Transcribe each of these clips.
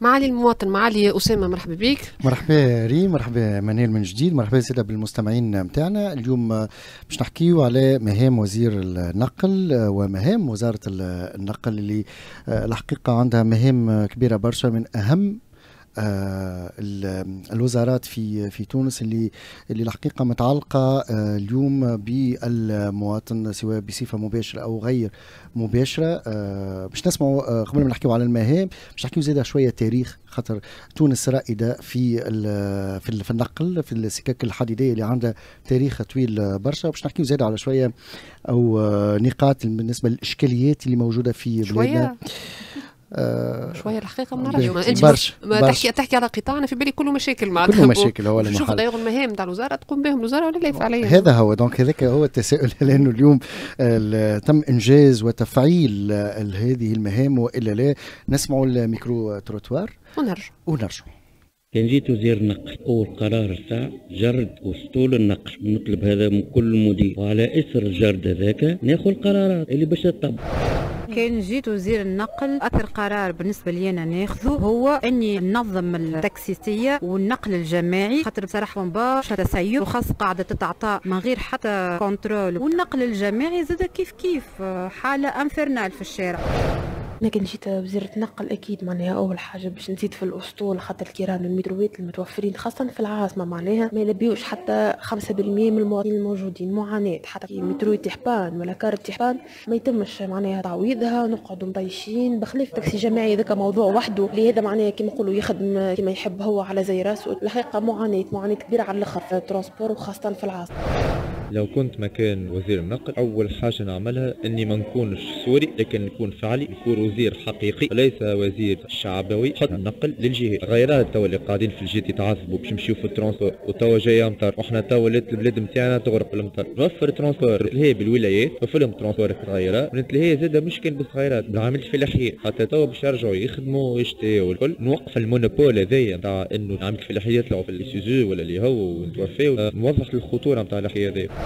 معالي المواطن معالي اسامه مرحبا بك مرحبا ريم مرحبا منال من جديد مرحبا سيدة بالمستمعين نتاعنا اليوم باش نحكيو على مهام وزير النقل ومهام وزاره النقل اللي آه، الحقيقه عندها مهام كبيره برشا من اهم آه، الوزارات في في تونس اللي اللي الحقيقه متعلقه آه، اليوم بالمواطن سواء بصفه مباشره او غير مباشره آه، باش نسمعوا قبل ما نحكيوا على المهام باش نحكيوا زاده شويه تاريخ خاطر تونس رائده في في النقل في السكك الحديديه اللي عندها تاريخ طويل برشا باش نحكيوا زاده على شويه او نقاط بالنسبه للاشكاليات اللي موجوده في بلادنا آه، شويه الحقيقه ما نعرفش انت برش. ما تحكي تحكي على قطاع انا في بالي كله مشاكل مع كله مشاكل هو المحل شوف داير المهام تاع الوزاره تقوم بهم الوزاره ولا لا يفعل هذا هو دونك هذاك هو التساؤل لانه اليوم تم انجاز وتفعيل هذه المهام والا لا نسمعوا الميكرو تروتوار ونرجع ونرجع كان جيت وزير النقل اول قرار تاع جرد اسطول النقل نطلب هذا من كل مدير وعلى اثر الجرد هذاك ناخذ القرارات اللي باش تطبق كان جيت وزير النقل اكثر قرار بالنسبه لي انا ناخذه هو اني ننظم التاكسيتيه والنقل الجماعي خاطر بصراحه من برشا تسيب وخاص قاعده تتعطى من غير حتى كونترول والنقل الجماعي زاد كيف كيف حاله انفرنال في الشارع انا جيت وزيرة نقل اكيد معناها اول حاجة باش نزيد في الاسطول خاطر الكيران المترويت المتوفرين خاصة في العاصمة معناها ما يلبيوش حتى 5% من المواطنين الموجودين معاناة حتى كي مترو تحبان ولا كارت تحبان ما يتمش معناها تعويضها نقعدوا مطيشين بخلاف تاكسي جماعي ذاك موضوع وحده لهذا معناها كيما نقولوا يخدم كيما يحب هو على زي راسه الحقيقة معاناة معاناة كبيرة على الاخر في الترونسبور وخاصة في العاصمة لو كنت مكان وزير النقل اول حاجه نعملها اني ما نكونش سوري لكن نكون فعلي نكون وزير حقيقي وليس وزير شعبوي خط النقل للجهه غيرها توا اللي قاعدين في الجيت يتعذبوا باش يمشيو في الترونسور وتوا جايه مطر وحنا توا ولات البلاد نتاعنا تغرق المطر نوفر ترونسبور اللي هي بالولايات وفي لهم ترونسبور صغيره ونتلهى زاد مشكل مش كان بالصغيرات بالعملت في حتى توا باش يرجعوا يخدموا ويشتيوا والكل نوقف المونوبول هذايا نتاع انه عملت في يطلعوا في السيزو ولا اللي هو ونتوفاو نوضح الخطوره نتاع الحي هذايا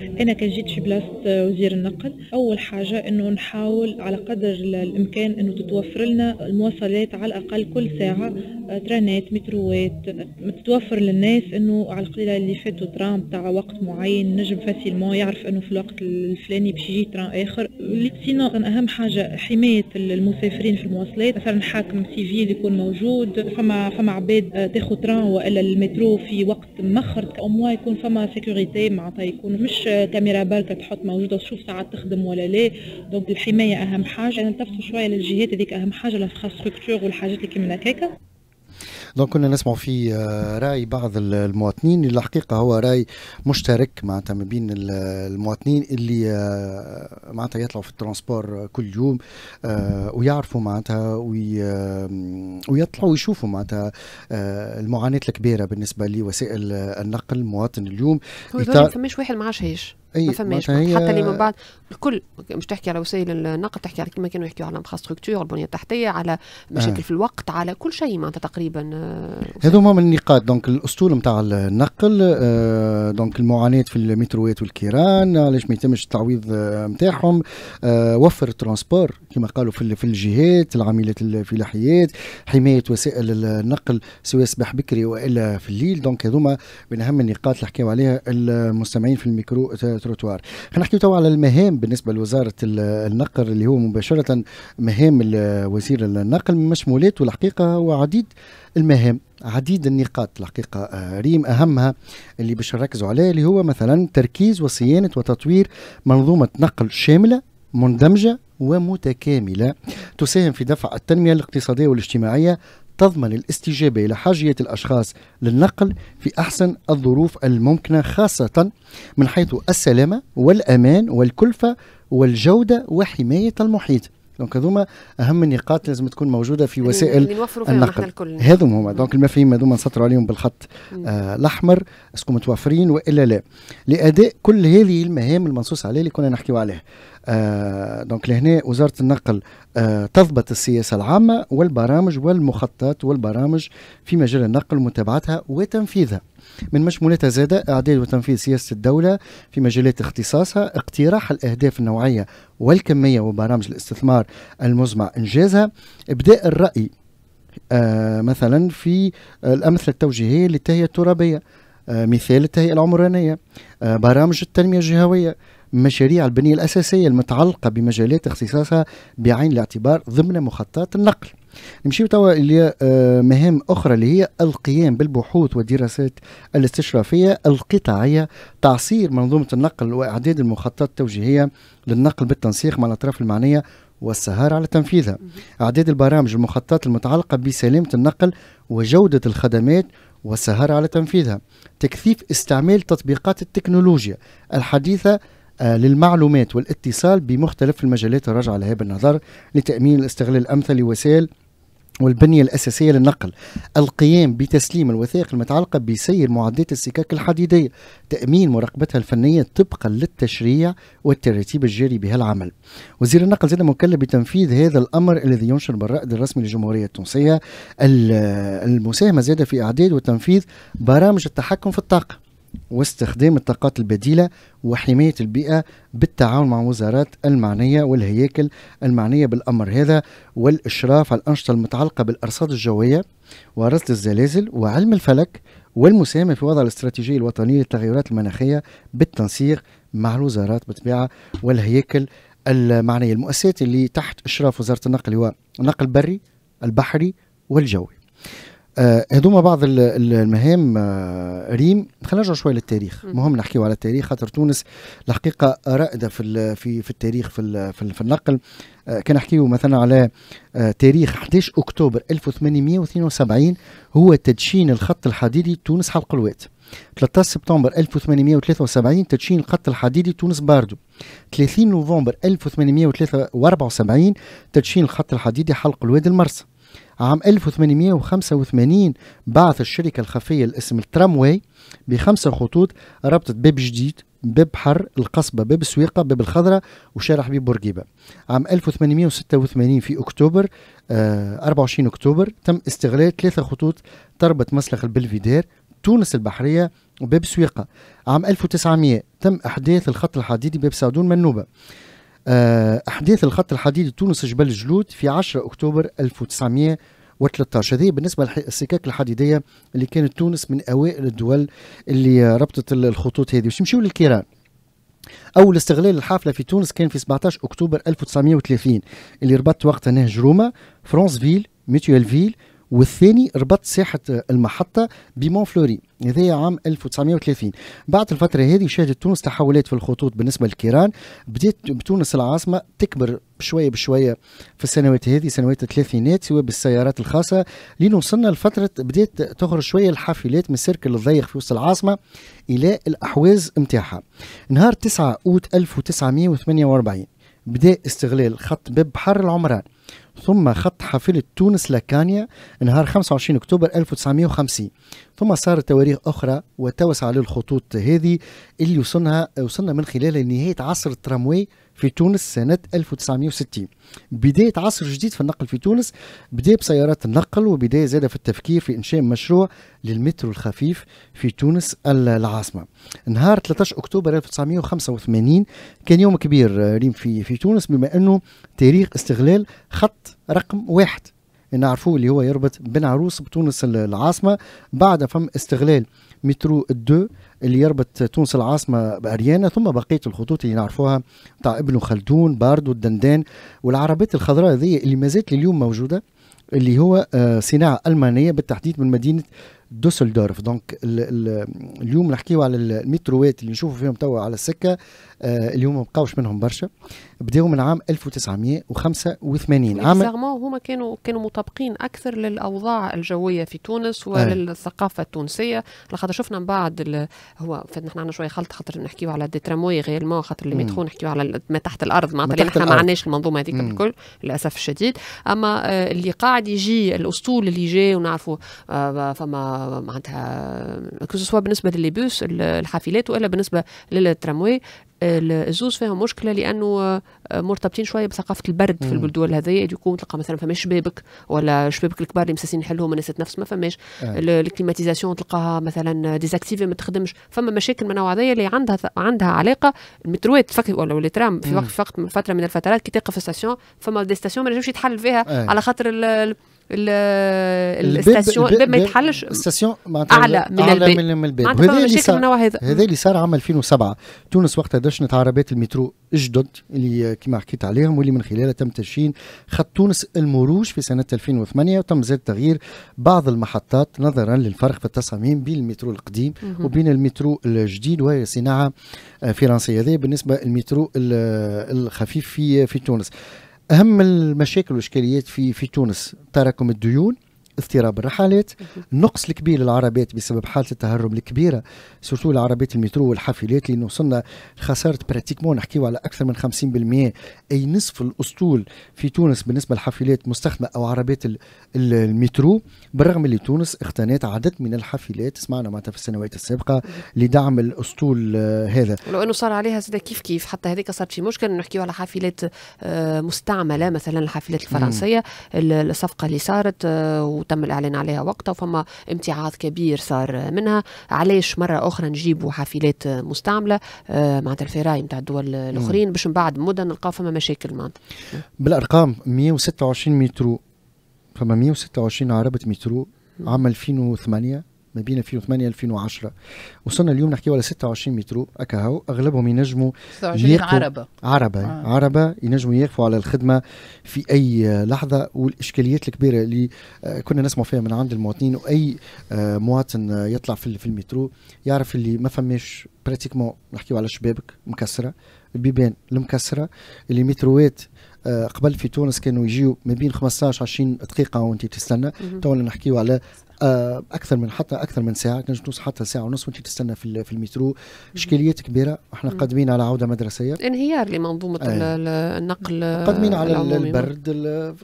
انا كان جيت في بلاصه وزير النقل اول حاجه انه نحاول على قدر الامكان انه تتوفر لنا المواصلات على الاقل كل ساعه آه، ترانات متروات آه، تتوفر للناس انه على القليله اللي فاتوا ترام تاع وقت معين نجم فاسيلمون يعرف انه في الوقت الفلاني باش يجي ترام اخر اللي اهم حاجه حمايه المسافرين في المواصلات مثلا حاكم سيفيل يكون موجود فما فما عباد تاخذ ترام والا المترو في وقت مخر او يكون فما سيكوريتي معناتها يكون مش كاميرا بركه تحط موجوده تشوف ساعات تخدم ولا لا دونك الحمايه اهم حاجه نلتفتوا شويه للجهات هذيك اهم حاجه لانفراستركتور والحاجات اللي كيما هكاكا دونك كنا نسمع في آه، راي بعض المواطنين اللي الحقيقه هو راي مشترك معناتها ما بين المواطنين اللي آه، معناتها يطلعوا في الترونسبور آه، كل يوم ويعرفوا معناتها ويطلعوا ويشوفوا معناتها المعاناه الكبيره بالنسبه لوسائل النقل مواطن اليوم يتا... ما فماش واحد ما عاشهاش أي ما فماش حتى اللي من بعد الكل مش تحكي على وسائل النقل تحكي على كما كانوا يحكيوا على انفراستركتور البنيه التحتيه على مشاكل آه. في الوقت على كل شيء معناتها تقريبا آه، هذوما من النقاط دونك الاسطول نتاع النقل آه دونك المعاناه في المتروات والكيران علاش ما يتمش التعويض نتاعهم آه،, آه وفر الترونسبور كما قالوا في, في الجهات العاملات الفلاحيات حمايه وسائل النقل سواء صباح بكري والا في الليل دونك هذوما من اهم النقاط اللي حكيوا عليها المستمعين في الميكرو آه، تروتوار خلينا نحكي توا على المهام بالنسبه لوزاره النقل اللي هو مباشره مهام وزير النقل من مشمولاته الحقيقه هو عديد المهام عديد النقاط الحقيقة آه، ريم أهمها اللي باش نركزوا عليه اللي هو مثلا تركيز وصيانة وتطوير منظومة نقل شاملة مندمجة ومتكاملة تساهم في دفع التنمية الاقتصادية والاجتماعية تضمن الاستجابة إلى حاجية الأشخاص للنقل في أحسن الظروف الممكنة خاصة من حيث السلامة والأمان والكلفة والجودة وحماية المحيط دونك هذوما اهم النقاط لازم تكون موجوده في وسائل النقل هذوما هما دونك المفاهيم هذوما نسطروا عليهم بالخط آه الاحمر اسكو متوفرين والا لا لاداء كل هذه المهام المنصوص عليها اللي كنا نحكيو عليها آه، دونك لهنا وزاره النقل آه تضبط السياسه العامه والبرامج والمخططات والبرامج في مجال النقل ومتابعتها وتنفيذها من مشمولاتها زادة إعداد وتنفيذ سياسة الدولة في مجالات اختصاصها اقتراح الأهداف النوعية والكمية وبرامج الاستثمار المزمع إنجازها إبداء الرأي آه مثلا في الأمثلة التوجيهية للتهيئة الترابية آه مثال التهيئة العمرانية آه برامج التنمية الجهوية مشاريع البنية الأساسية المتعلقة بمجالات اختصاصها بعين الاعتبار ضمن مخطط النقل نمشي توا لمهام آه، أخرى اللي هي القيام بالبحوث والدراسات الاستشرافية القطاعية تعصير منظومة النقل وإعداد المخطط التوجيهية للنقل بالتنسيق مع الأطراف المعنية والسهر على تنفيذها أعداد البرامج والمخططات المتعلقة بسلامة النقل وجودة الخدمات والسهر على تنفيذها تكثيف استعمال تطبيقات التكنولوجيا الحديثة آه، للمعلومات والاتصال بمختلف المجالات الراجعة لهذا النظر لتأمين الاستغلال الأمثل لوسائل والبنية الأساسية للنقل القيام بتسليم الوثائق المتعلقة بسير معدات السكك الحديدية تأمين مراقبتها الفنية طبقا للتشريع والترتيب الجاري بهالعمل وزير النقل زاد مكلف بتنفيذ هذا الأمر الذي ينشر بالرائد الرسمي للجمهورية التونسية المساهمة زاد في إعداد وتنفيذ برامج التحكم في الطاقة واستخدام الطاقات البديلة وحماية البيئة بالتعاون مع وزارات المعنية والهياكل المعنية بالأمر هذا والإشراف على الأنشطة المتعلقة بالأرصاد الجوية ورصد الزلازل وعلم الفلك والمساهمة في وضع الاستراتيجية الوطنية للتغيرات المناخية بالتنسيق مع الوزارات بالطبيعة والهياكل المعنية المؤسسات اللي تحت إشراف وزارة النقل هو النقل البري البحري والجوي هذوما آه، بعض المهام آه، ريم خلينا نرجعوا شويه للتاريخ مهم نحكيو على التاريخ خاطر تونس الحقيقه رائده في في في التاريخ في في النقل آه، كان نحكيو مثلا على تاريخ 11 اكتوبر 1872 هو تدشين الخط الحديدي تونس حلق الواد 13 سبتمبر 1873 تدشين الخط الحديدي تونس باردو 30 نوفمبر 1873 تدشين الخط الحديدي حلق الواد المرسى عام 1885 بعث الشركة الخفية الاسم الترامواي بخمسة خطوط ربطت باب جديد باب حر القصبة باب سويقة باب الخضرة وشارع حبيب بورقيبة عام 1886 في أكتوبر آه 24 أكتوبر تم استغلال ثلاثة خطوط تربط مسلخ البلفيدير تونس البحرية وباب سويقة عام 1900 تم إحداث الخط الحديدي باب سعدون منوبة آه، احداث الخط الحديدي تونس جبل جلود في 10 اكتوبر 1913 هذه بالنسبه للسكك الحديديه اللي كانت تونس من اوائل الدول اللي ربطت الخطوط هذه باش نمشيو للكيران اول استغلال الحافله في تونس كان في 17 اكتوبر 1930 اللي ربط وقتها نهج روما فرانس فيل فرانسفيل فيل والثاني ربط ساحة المحطة بمون فلوري هذايا عام 1930 بعد الفترة هذه شهدت تونس تحولات في الخطوط بالنسبة للكيران بدأت تونس العاصمة تكبر بشوية بشوية في السنوات هذه سنوات الثلاثينات سواء بالسيارات الخاصة لين وصلنا لفترة بدأت تخرج شوية الحافلات من السيركل الضيق في وسط العاصمة إلى الأحواز متاحة نهار 9 أوت 1948 بدا استغلال خط باب بحر العمران ثم خط حافلة تونس لكانيا نهار 25 أكتوبر 1950 ثم صار تواريخ أخرى وتوسع للخطوط هذه اللي وصلنا وصلنا من خلالها لنهاية عصر التراموي في تونس سنة 1960 بداية عصر جديد في النقل في تونس بداية بسيارات النقل وبداية زادة في التفكير في إنشاء مشروع للمترو الخفيف في تونس العاصمة نهار 13 أكتوبر 1985 كان يوم كبير آه، ريم في, في تونس بما أنه تاريخ استغلال خط رقم واحد نعرفوه اللي هو يربط بن عروس بتونس العاصمة بعد فم استغلال مترو 2 اللي يربط تونس العاصمة بأريانا ثم بقية الخطوط اللي نعرفوها تاع ابن خلدون باردو الدندان والعربات الخضراء هذه اللي ما زالت لليوم موجودة اللي هو آه، صناعة ألمانية بالتحديد من مدينة دوسلدورف دونك اليوم نحكيو على المتروات اللي نشوفوا فيهم توا على السكة آه، اليوم ما بقاوش منهم برشا بداوا من عام 1985 يعني عام هما كانوا كانوا مطابقين اكثر للاوضاع الجويه في تونس آه. وللثقافه التونسيه لخاطر شفنا من بعد هو نحن عندنا شويه خلط خاطر نحكيو على دي تراموي غير خاطر اللي ميترو نحكيو على ما تحت الارض معناتها نحن ما عندناش المنظومه هذيك الكل للاسف الشديد اما آه، اللي قاعد يجي الاسطول اللي جاي ونعرفوا فما معناتها كو بالنسبه للبوس الحافلات والا بالنسبه للتراموي الزوز فيهم مشكله لانه آه، مرتبطين شويه بثقافه البرد في الدول هذيا يكون تلقى مثلا فماش شبابك ولا شبابك الكبار اللي مساسين يحلهم الناس نفس ما فماش آه. الكليماتيزاسيون تلقاها مثلا ديزاكتيفي ما تخدمش فما مشاكل من النوع اللي عندها عندها علاقه المتروات تفكر ولا الترام في وقت فتره من الفترات كي تقف في ستاسيون فما دي ستاسيون ما نجمش يتحل فيها آه. على خاطر الستاسيون الباب ما يتحلش الستاسيون اعلى من اعلى الباب. من الباب هذا اللي صار هذا اللي صار عام 2007 تونس وقتها دشنت عربات المترو جدد اللي كما حكيت عليهم واللي من خلالها تم تشيين خط تونس المروج في سنه 2008 وتم زاد تغيير بعض المحطات نظرا للفرق في التصاميم بين المترو القديم وبين المترو الجديد وهي صناعه فرنسيه هذا بالنسبه للمترو الخفيف في في تونس اهم المشاكل والاشكاليات في في تونس تراكم الديون اضطراب الرحلات النقص الكبير للعربات بسبب حاله التهرب الكبيره سورتو العربات المترو والحافلات اللي وصلنا خساره براتيكمون نحكيو على اكثر من 50% اي نصف الاسطول في تونس بالنسبه للحافلات مستخدمه او عربات المترو بالرغم اللي تونس اختنت عدد من الحافلات سمعنا معناتها في السنوات السابقه لدعم الاسطول آه، هذا ولو انه صار عليها زاد كيف كيف حتى هذيك صارت في مشكل نحكيو على حافلات آه، مستعمله مثلا الحافلات الفرنسيه الصفقه اللي صارت آه، وتم الإعلان عليها وقتها وفما امتعاض كبير صار منها علاش مرة أخرى نجيبوا حافلات مستعملة آه، معناتها الفراي نتاع الدول الآخرين باش من بعد مدة نلقاو فما مشاكل معناتها بالأرقام 126 مترو فما 126 عربة مترو عام 2008 ما بين 2008 2010 وصلنا اليوم نحكيو على 26 مترو اكاهو اغلبهم ينجموا 26 عربه عربه آه. عربه ينجموا يقفوا على الخدمه في اي لحظه والاشكاليات الكبيره اللي آه، كنا نسمع فيها من عند المواطنين واي آه، مواطن آه، يطلع في المترو يعرف اللي ما فماش براتيكمون نحكيو على شبابك مكسره البيبان المكسره اللي متروات قبل في تونس كانوا يجيو ما بين 15 20 دقيقه وانت تستنى تو نحكيو على آه، اكثر من حتى اكثر من ساعه تنجم توصل حتى ساعه ونص وانت تستنى في في المترو اشكاليات كبيره احنا قادمين على عوده مدرسيه انهيار لمنظومه آه. النقل قادمين على البرد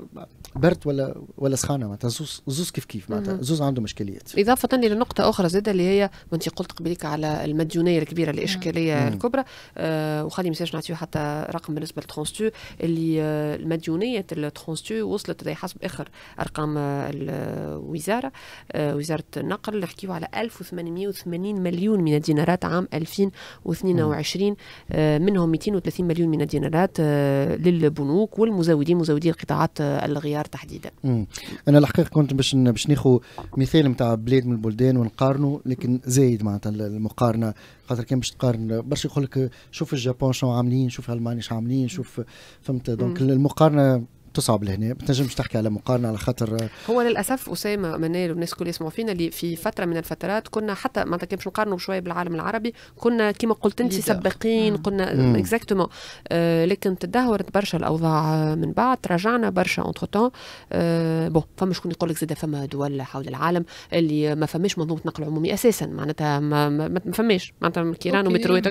برد ولا ولا سخانه معناتها زوز زوز كيف كيف معناتها زوز عندهم اشكاليات اضافه الى نقطه اخرى زاده اللي هي وانت قلت قبليك على المديونيه الكبيره الاشكاليه الكبرى آه وخلي مساج نعطيو حتى رقم بالنسبه لترونستو اللي آه المديونيه الترونستو وصلت حسب اخر ارقام آه، الوزاره آه، وزاره النقل نحكيو على 1880 مليون من الدينارات عام 2022 آه، منهم 230 مليون من الدينارات آه، للبنوك والمزودين مزودي القطاعات الغيار تحديدا مم. انا الحقيقه كنت باش باش ناخذ مثال نتاع بلاد من البلدان ونقارنه لكن زايد معناتها المقارنه خاطر كان باش تقارن برشا يقول لك شوف الجابون شنو عاملين شوف المانيا شنو عاملين شوف فهمت دونك المقارنه بتصعب لهنا ما تنجمش تحكي على مقارنه على خاطر آه، هو للاسف اسامه منال والناس الكل يسمعوا فينا اللي في فتره من الفترات كنا حتى معناتها كيفاش نقارنوا شويه بالعالم العربي كنا كما قلت انت سباقين قلنا اكزاكتومون آه لكن تدهورت برشا الاوضاع من بعد تراجعنا برشا اونتر تون آه بون فما شكون يقول لك زاد فما دول حول العالم اللي ما فماش منظومه نقل عمومي اساسا معناتها ما, ما, ما فماش معناتها كيران ومتروات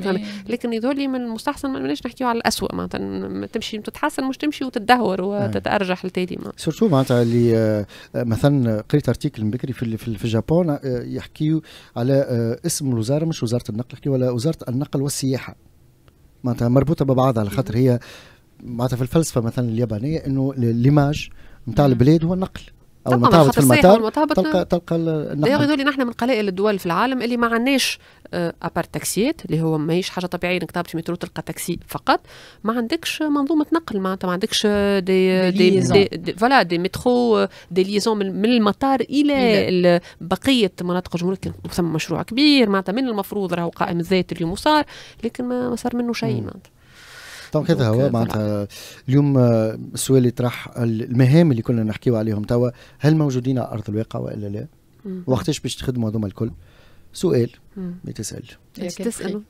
لكن هذول من المستحسن ما نحكيو على الاسوء معناتها تمشي تتحسن مش تمشي وتدهور آه. تتارجح لتالي سورتو معناتها اللي آه، مثلا قريت ارتيكل من بكري في في اليابان آه، يحكي على آه، اسم الوزاره مش وزاره النقل يحكي على وزاره النقل والسياحه معناتها مربوطه ببعضها على خاطر هي معناتها في الفلسفه مثلا اليابانيه انه ليماج نتاع البلاد هو النقل او المطابط في المطار تلقى نعم. تلقى النقل نحن من قلائل الدول في العالم اللي ما عندناش آه، ابار تاكسيات اللي هو ماهيش حاجه طبيعيه انك تهبط في مترو تلقى تاكسي فقط ما عندكش منظومه نقل معناتها ما عندكش دي دي, دي, دي فوالا دي مترو دي ليزون من المطار الى بقيه مناطق الجمهوريه ثم مشروع كبير معناتها من المفروض راهو قائم الذات اليوم صار لكن ما صار منه شيء معناتها دونك هذا هو معناتها اليوم السؤال آه، اللي طرح المهام اللي كنا نحكيو عليهم توا هل موجودين على ارض الواقع والا لا؟ وقتاش باش تخدموا هذوما الكل؟ سؤال يتسال. تسال تسال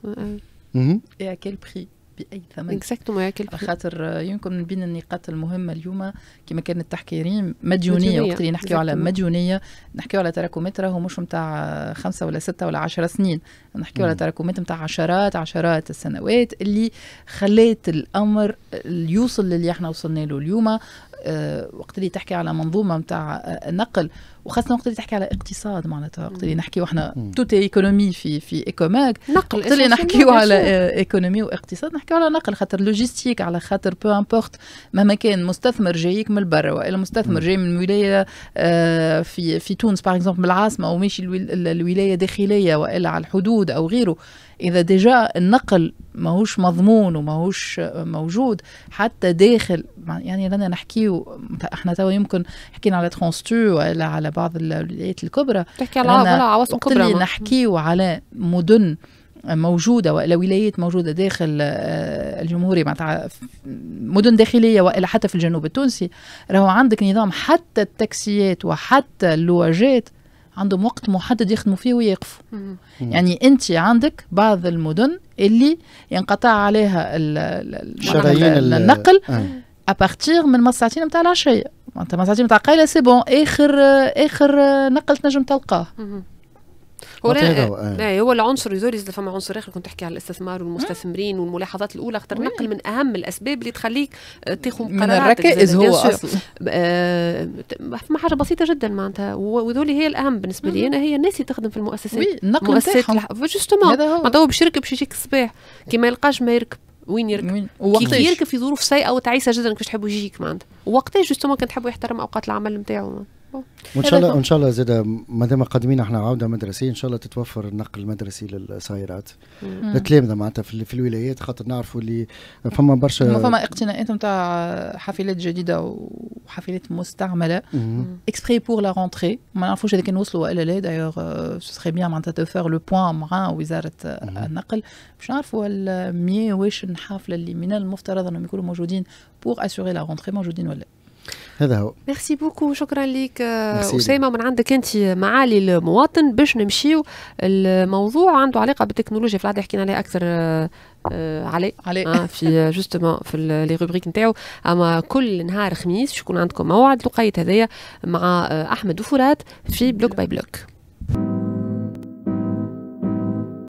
يا كيل بري باي ثمن ياكل خاطر آه، يمكن من بين النقاط المهمه اليوم كما كانت تحكي ريم مديونيه, وقت اللي نحكيو على مديونيه نحكيو على تراكمات راهو مش نتاع خمسه ولا سته ولا عشرة سنين نحكيو على تراكمات نتاع عشرات عشرات السنوات اللي خلات الامر آه، يوصل للي احنا وصلنا له اليوم آه، وقت اللي تحكي على منظومه نتاع آه، نقل وخاصه وقت اللي تحكي على اقتصاد معناتها وقت اللي نحكيو احنا توت ايكونومي في في ايكوماك نقل وقت اللي نحكيو على آه، ايكونومي واقتصاد نحكيو على نقل خاطر لوجيستيك على خاطر بو امبورت مهما كان مستثمر جايك من برا والا مستثمر جاي من ولايه في في تونس باغ اكزومبل من العاصمه وماشي الولايه داخليه والا على الحدود او غيره إذا ديجا النقل ماهوش مضمون وماهوش موجود حتى داخل يعني رانا نحكيو احنا توا يمكن حكينا على ترونستو ولا على بعض الولايات الكبرى تحكي على عواصم كبرى نحكيو على مدن موجوده والا ولايات موجوده داخل آه، الجمهوريه معناتها مدن داخليه والا حتى في الجنوب التونسي راهو عندك نظام حتى التاكسيات وحتى اللواجات عندهم وقت محدد يخدموا فيه ويقفوا يعني انت عندك بعض المدن اللي ينقطع عليها شرايين النقل ابارتيغ آه. من الساعتين نتاع العشيه معناتها الساعتين نتاع قايله سي بون اخر آه، اخر آه، نقل تنجم تلقاه هو آه. هو العنصر يزول يزيد فما عنصر اخر كنت تحكي على الاستثمار والمستثمرين والملاحظات الاولى خاطر نقل من اهم الاسباب اللي تخليك آه، تاخذ قرارات من الركائز هو اصلا آه حاجه بسيطه جدا معناتها وذول هي الاهم بالنسبه لي انا هي الناس اللي تخدم في المؤسسات وي النقل مؤسسات جوستومون معناتها هو باش يركب باش يجيك الصباح كي ما يلقاش ما يركب وين يركب كي يركب في ظروف سيئه وتعيسه جدا كيفاش تحبوا يجيك معناتها وقتها جوستومون كان تحبوا يحترم اوقات العمل نتاعو وان شاء الله ان شاء الله زاد ما دام قادمين احنا عوده مدرسيه ان شاء الله تتوفر النقل المدرسي للصايرات التلامذه معناتها في, في الولايات خاطر نعرفوا اللي فما برشا فما اقتناءات نتاع حافلات جديده وحافلات مستعمله اكسبري بور لا رونتري ما نعرفوش اذا كان وصلوا ولا لا دايوغ سو سخي بيان معناتها تو لو بوان مع وزاره النقل باش نعرفوا المية واش الحافله اللي من المفترض انهم يكونوا موجودين بور اسوغي لا رونتري موجودين ولا لا هذا هو ميرسي بوكو شكرا لك آه، اسامه من عندك انت معالي المواطن باش نمشيو الموضوع عنده علاقه بالتكنولوجيا في العاده حكينا عليه اكثر آه، آه، علي علي آه في جوستومون في لي روبريك نتاعو اما كل نهار خميس شكون عندكم موعد لقيت هذايا مع احمد وفرات في بلوك باي بلوك